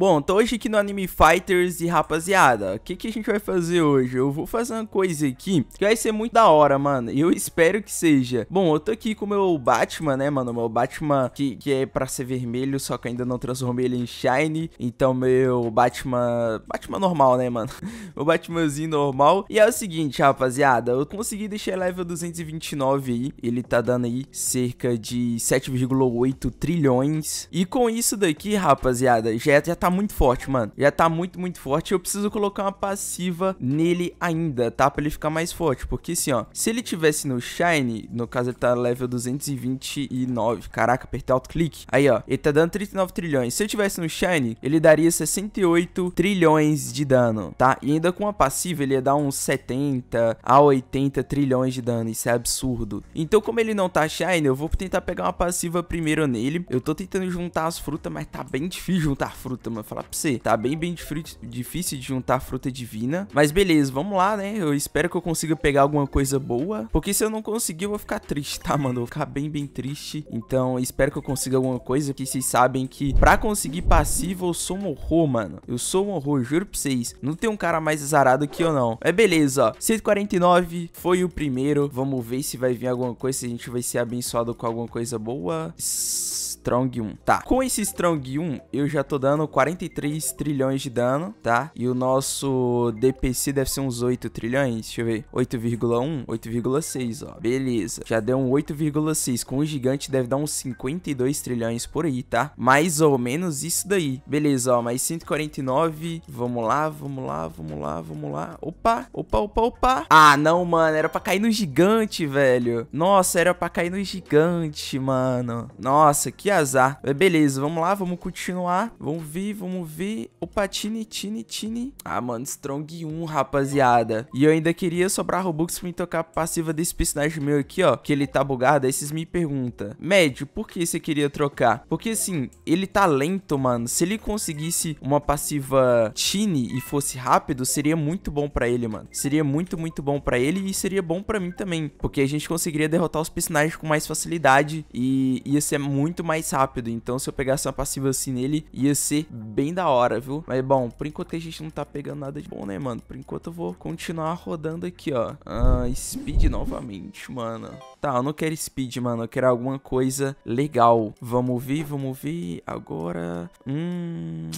Bom, tô hoje aqui no Anime Fighters e rapaziada, o que, que a gente vai fazer hoje? Eu vou fazer uma coisa aqui que vai ser muito da hora, mano, e eu espero que seja. Bom, eu tô aqui com o meu Batman, né, mano, meu Batman que, que é pra ser vermelho, só que ainda não transformei ele em Shiny, então meu Batman... Batman normal, né, mano? meu Batmanzinho normal. E é o seguinte, rapaziada, eu consegui deixar level 229 aí, ele tá dando aí cerca de 7,8 trilhões. E com isso daqui, rapaziada, já, já tá Tá muito forte, mano. Já tá muito, muito forte. Eu preciso colocar uma passiva nele ainda, tá? Pra ele ficar mais forte. Porque assim, ó. Se ele tivesse no Shine, no caso ele tá level 229. Caraca, apertar alto clique. Aí, ó. Ele tá dando 39 trilhões. Se eu tivesse no Shine, ele daria 68 trilhões de dano, tá? E ainda com a passiva, ele ia dar uns 70 a 80 trilhões de dano. Isso é absurdo. Então, como ele não tá Shine, eu vou tentar pegar uma passiva primeiro nele. Eu tô tentando juntar as frutas, mas tá bem difícil juntar fruta, mano mano. Falar pra você, tá bem, bem difícil de juntar fruta divina. Mas beleza, vamos lá, né? Eu espero que eu consiga pegar alguma coisa boa. Porque se eu não conseguir, eu vou ficar triste, tá, mano? Eu vou ficar bem, bem triste. Então, espero que eu consiga alguma coisa. Que vocês sabem que pra conseguir passivo, eu sou um horror, mano. Eu sou um horror, juro pra vocês. Não tem um cara mais azarado que eu, não. É beleza, ó. 149 foi o primeiro. Vamos ver se vai vir alguma coisa, se a gente vai ser abençoado com alguma coisa boa. S Strong 1, tá? Com esse Strong 1, eu já tô dando 43 trilhões de dano, tá? E o nosso DPC deve ser uns 8 trilhões, deixa eu ver, 8,1, 8,6, ó, beleza. Já deu um 8,6, com o gigante deve dar uns 52 trilhões por aí, tá? Mais ou menos isso daí. Beleza, ó, mais 149, vamos lá, vamos lá, vamos lá, vamos lá. Opa, opa, opa, opa. Ah, não, mano, era pra cair no gigante, velho. Nossa, era pra cair no gigante, mano. Nossa, que azar. É, beleza, vamos lá, vamos continuar. Vamos ver, vamos ver Opa, tini, tini, tini. Ah, mano, Strong 1, rapaziada. E eu ainda queria sobrar Robux pra me tocar a passiva desse personagem meu aqui, ó. Que ele tá bugado. Aí vocês me perguntam. Médio, por que você queria trocar? Porque, assim, ele tá lento, mano. Se ele conseguisse uma passiva tini e fosse rápido, seria muito bom pra ele, mano. Seria muito, muito bom pra ele e seria bom pra mim também. Porque a gente conseguiria derrotar os personagens com mais facilidade e ia ser muito mais mais rápido. Então, se eu pegasse uma passiva assim nele, ia ser bem da hora, viu? Mas, bom, por enquanto a gente não tá pegando nada de bom, né, mano? Por enquanto eu vou continuar rodando aqui, ó. Ah, speed novamente, mano. Tá, eu não quero speed, mano. Eu quero alguma coisa legal. Vamos ver, vamos ver. Agora... Hum...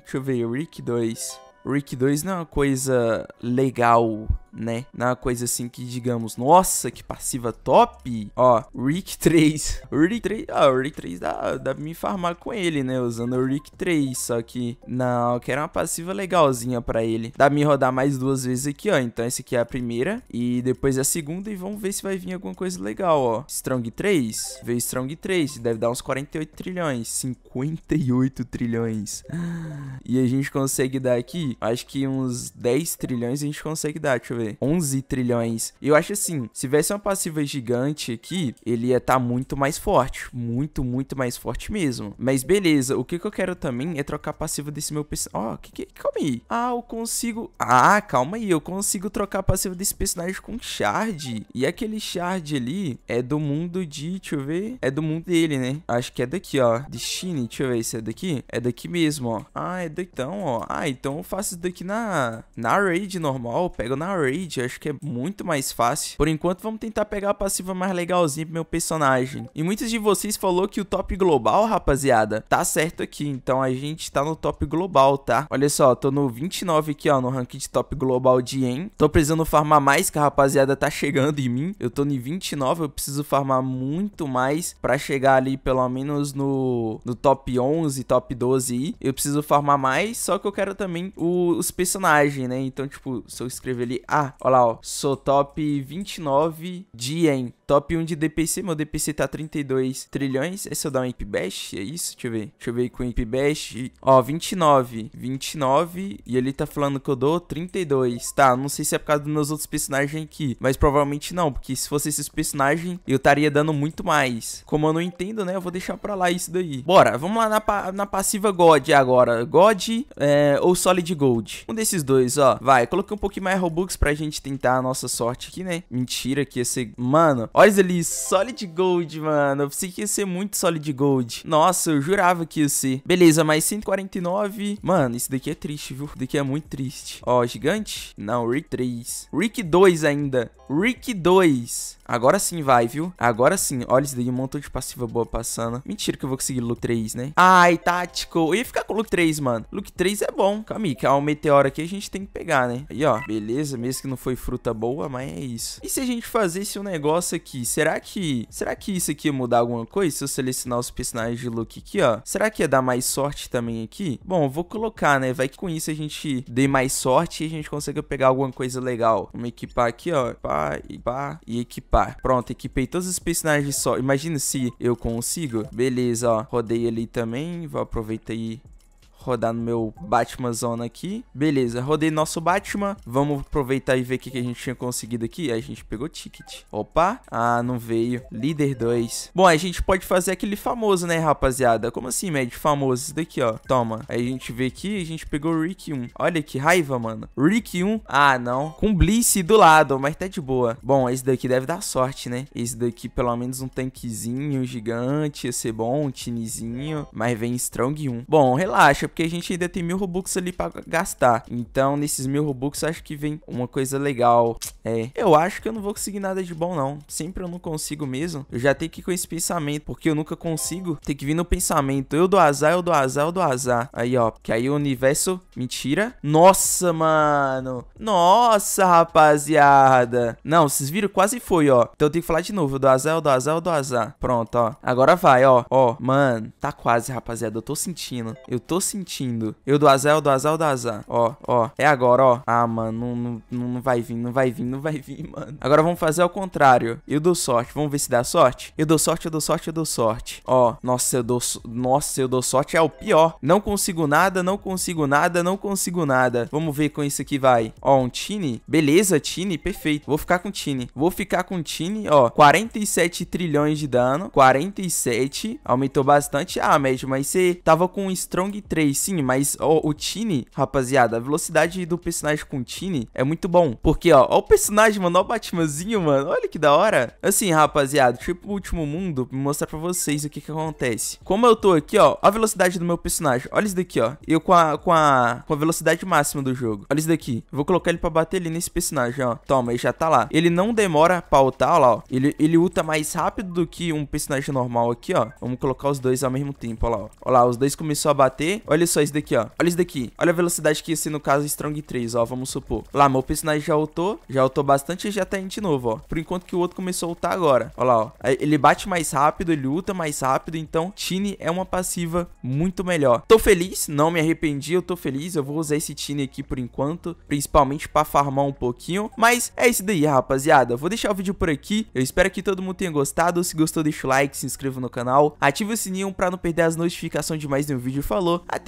Deixa eu ver. Rick 2. Rick 2 não é uma coisa legal né? Não é uma coisa assim que digamos, nossa, que passiva top. Ó, Rick 3. Rick 3, ah, o Rick 3 dá, dá pra me farmar com ele, né? Usando o Rick 3, só que não, eu quero uma passiva legalzinha pra ele. Dá pra me rodar mais duas vezes aqui, ó. Então essa aqui é a primeira e depois é a segunda e vamos ver se vai vir alguma coisa legal, ó. Strong 3, veio Strong 3, deve dar uns 48 trilhões, 58 trilhões. E a gente consegue dar aqui, acho que uns 10 trilhões a gente consegue dar. Deixa eu ver ver. 11 trilhões. Eu acho assim, se tivesse uma passiva gigante aqui, ele ia estar tá muito mais forte. Muito, muito mais forte mesmo. Mas beleza, o que, que eu quero também é trocar a passiva desse meu personagem. Ó, oh, que que... Calma aí. Ah, eu consigo... Ah, calma aí, eu consigo trocar a passiva desse personagem com shard. E aquele shard ali é do mundo de... Deixa eu ver. É do mundo dele, né? Acho que é daqui, ó. Destiny, deixa eu ver se é daqui. É daqui mesmo, ó. Ah, é daqui então, ó. Ah, então eu faço isso daqui na... Na raid normal, eu pego na raid acho que é muito mais fácil. Por enquanto, vamos tentar pegar a passiva mais legalzinha pro meu personagem. E muitos de vocês falou que o top global, rapaziada, tá certo aqui. Então a gente tá no top global, tá? Olha só, tô no 29 aqui, ó, no ranking de top global de em. Tô precisando farmar mais, que a rapaziada tá chegando em mim. Eu tô no 29, eu preciso farmar muito mais pra chegar ali pelo menos no, no top 11, top 12 aí. Eu preciso farmar mais, só que eu quero também o, os personagens, né? Então, tipo, se eu escrever ali... A ah, olha lá, ó. Sou top 29 de Yen. Top 1 de DPC. Meu DPC tá 32 trilhões. É se eu dar um Ape Bash? É isso? Deixa eu ver. Deixa eu ver com o Bash. Ó, 29. 29. E ele tá falando que eu dou 32. Tá, não sei se é por causa dos meus outros personagens aqui. Mas provavelmente não. Porque se fosse esses personagens, eu estaria dando muito mais. Como eu não entendo, né? Eu vou deixar pra lá isso daí. Bora, vamos lá na, pa na passiva God agora. God é, ou Solid Gold. Um desses dois, ó. Vai, coloquei um pouquinho mais Robux pra pra gente tentar a nossa sorte aqui, né? Mentira que ia ser... Mano, olha ali, Solid Gold, mano. Eu pensei que ia ser muito Solid Gold. Nossa, eu jurava que ia ser. Beleza, mais 149. Mano, isso daqui é triste, viu? Isso daqui é muito triste. Ó, gigante? Não, Rick 3. Rick 2 ainda. Rick 2. Agora sim vai, viu? Agora sim. Olha isso daí, um montão de passiva boa passando. Mentira que eu vou conseguir look 3, né? Ai, tático. Eu ia ficar com look 3, mano. Look 3 é bom. Calma aí, que é um meteoro aqui a gente tem que pegar, né? Aí, ó. Beleza, mesmo que não foi fruta boa, mas é isso. E se a gente fazesse um negócio aqui? Será que... Será que isso aqui ia mudar alguma coisa? Se eu selecionar os personagens de look aqui, ó. Será que ia dar mais sorte também aqui? Bom, eu vou colocar, né? Vai que com isso a gente dê mais sorte e a gente consiga pegar alguma coisa legal. Vamos equipar aqui, ó. Pá, e pá, e equipar equipar. Pronto, equipei todos os personagens só. Imagina se eu consigo. Beleza, ó. Rodei ali também. Vou aproveitar aí rodar no meu Batman Zona aqui. Beleza, rodei nosso Batman. Vamos aproveitar e ver o que, que a gente tinha conseguido aqui. A gente pegou ticket. Opa, ah, não veio. Líder 2. Bom, a gente pode fazer aquele famoso, né, rapaziada? Como assim, médio famoso? Isso daqui, ó. Toma. Aí a gente vê aqui, a gente pegou o Rick 1. Olha que raiva, mano. Rick 1. Ah, não. Com Blisse do lado, mas tá de boa. Bom, esse daqui deve dar sorte, né? Esse daqui, pelo menos um tanquezinho gigante. Ia ser bom, um timezinho. Mas vem Strong 1. Bom, relaxa, porque porque a gente ainda tem mil Robux ali pra gastar. Então, nesses mil Robux, acho que vem uma coisa legal. É, eu acho que eu não vou conseguir nada de bom, não. Sempre eu não consigo mesmo. Eu já tenho que ir com esse pensamento, porque eu nunca consigo. Tem que vir no pensamento. Eu dou azar, eu dou azar, eu dou azar. Aí, ó. Que aí o universo... Mentira. Nossa, mano. Nossa, rapaziada. Não, vocês viram? Quase foi, ó. Então eu tenho que falar de novo. Eu dou azar, eu dou azar, eu dou azar. Pronto, ó. Agora vai, ó. Ó, mano. Tá quase, rapaziada. Eu tô sentindo. Eu tô sentindo sentindo. Eu do azar, eu do azar, eu do azar. Ó, ó. É agora, ó. Ah, mano, não, não, não vai vir, não vai vir, não vai vir, mano. Agora vamos fazer ao contrário. Eu dou sorte. Vamos ver se dá sorte? Eu dou sorte, eu dou sorte, eu dou sorte. Ó, nossa, eu dou. Nossa, eu dou sorte. É o pior. Não consigo nada, não consigo nada, não consigo nada. Vamos ver com isso aqui vai. Ó, um Tini. Beleza, Tini. Perfeito. Vou ficar com Tini. Vou ficar com Tini, ó. 47 trilhões de dano. 47. Aumentou bastante. Ah, médio, mas você tava com um Strong 3 sim, mas ó, o Tini, rapaziada, a velocidade do personagem com o Tini é muito bom. Porque, ó, ó o personagem, mano, ó o Batmanzinho, mano, olha que da hora. Assim, rapaziada, tipo o último mundo, vou mostrar pra vocês o que que acontece. Como eu tô aqui, ó, a velocidade do meu personagem, olha isso daqui, ó. Eu com a, com a, com a velocidade máxima do jogo. Olha isso daqui, vou colocar ele pra bater ali nesse personagem, ó. Toma, ele já tá lá. Ele não demora pra ultar, ó lá, ó. Ele, ele ulta mais rápido do que um personagem normal aqui, ó. Vamos colocar os dois ao mesmo tempo, ó lá, ó. Ó lá, os dois começou a bater. Olha Olha só isso daqui, ó. Olha isso daqui. Olha a velocidade que ser no caso, Strong 3, ó. Vamos supor. Lá, meu personagem já ultou. Já ultou bastante e já tá indo de novo, ó. Por enquanto que o outro começou a ultar agora. Olha lá, ó. Ele bate mais rápido, ele ulta mais rápido. Então, Tine é uma passiva muito melhor. Tô feliz, não me arrependi. Eu tô feliz. Eu vou usar esse Tine aqui por enquanto. Principalmente pra farmar um pouquinho. Mas é isso daí, rapaziada. Vou deixar o vídeo por aqui. Eu espero que todo mundo tenha gostado. Se gostou, deixa o like, se inscreva no canal. Ative o sininho pra não perder as notificações de mais nenhum vídeo. Falou, até